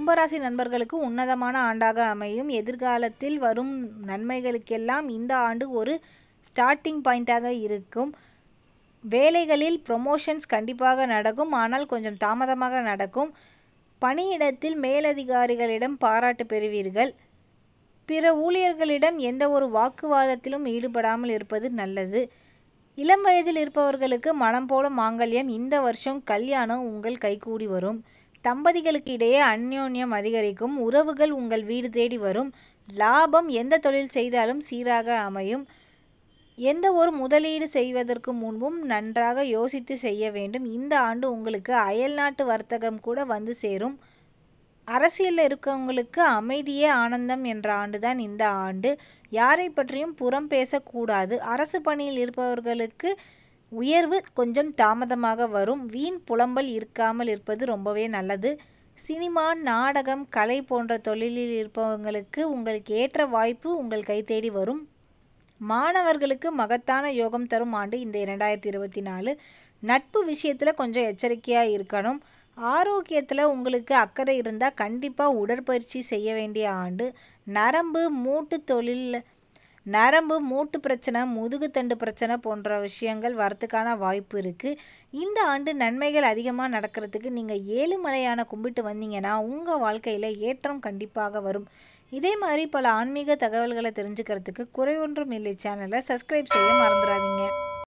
கும்பராசி நண்பர்களுக்கு உன்னதமான ஆண்டாக அமையும் எதிர்காலத்தில் வரும் நன்மைகளுக்கெல்லாம் இந்த ஆண்டு ஒரு ஸ்டார்டிங் பாயிண்ட்டாக இருக்கும் வேலைகளில் ப்ரொமோஷன்ஸ் கண்டிப்பாக நடக்கும் ஆனால் கொஞ்சம் தாமதமாக நடக்கும் பணியிடத்தில் மேலதிகாரிகளிடம் பாராட்டு பெறுவீர்கள் பிற ஊழியர்களிடம் எந்த ஒரு வாக்குவாதத்திலும் ஈடுபடாமல் இருப்பது நல்லது இளம் வயதில் இருப்பவர்களுக்கு மனம் போல மாங்கல்யம் இந்த வருஷம் கல்யாணம் உங்கள் கைகூடி வரும் தம்பதிகளுக்கு இடையே அந்யோன்யம் அதிகரிக்கும் உறவுகள் உங்கள் வீடு தேடி வரும் லாபம் எந்த தொழில் செய்தாலும் சீராக அமையும் எந்த ஒரு முதலீடு செய்வதற்கு முன்பும் நன்றாக யோசித்து செய்ய வேண்டும் இந்த ஆண்டு உங்களுக்கு அயல்நாட்டு வர்த்தகம் கூட வந்து சேரும் அரசியலில் இருக்கவங்களுக்கு அமைதியே ஆனந்தம் என்ற ஆண்டு தான் இந்த ஆண்டு யாரை பற்றியும் புறம் பேசக்கூடாது அரசு பணியில் இருப்பவர்களுக்கு உயர்வு கொஞ்சம் தாமதமாக வரும் வீண் புலம்பல் இருக்காமல் இருப்பது ரொம்பவே நல்லது சினிமா நாடகம் கலை போன்ற தொழிலில் இருப்பவங்களுக்கு உங்களுக்கு ஏற்ற வாய்ப்பு உங்கள் கைத்தேடி வரும் மாணவர்களுக்கு மகத்தான யோகம் தரும் ஆண்டு இந்த இரண்டாயிரத்தி இருபத்தி நாலு நட்பு விஷயத்தில் கொஞ்சம் எச்சரிக்கையாக இருக்கணும் ஆரோக்கியத்தில் உங்களுக்கு அக்கறை இருந்தால் கண்டிப்பாக உடற்பயிற்சி செய்ய வேண்டிய ஆண்டு நரம்பு மூட்டு தொழில் நரம்பு மூட்டு பிரச்சனை முதுகு தண்டு பிரச்சனை போன்ற விஷயங்கள் வரத்துக்கான வாய்ப்பு இருக்குது இந்த ஆண்டு நன்மைகள் அதிகமாக நடக்கிறதுக்கு நீங்கள் ஏழுமலையான கும்பிட்டு வந்தீங்கன்னா உங்கள் வாழ்க்கையில் ஏற்றம் கண்டிப்பாக வரும் இதே மாதிரி பல ஆன்மீக தகவல்களை தெரிஞ்சுக்கிறதுக்கு குறையொன்றும் இல்லை சேனலை சப்ஸ்கிரைப் செய்ய மறந்துடாதீங்க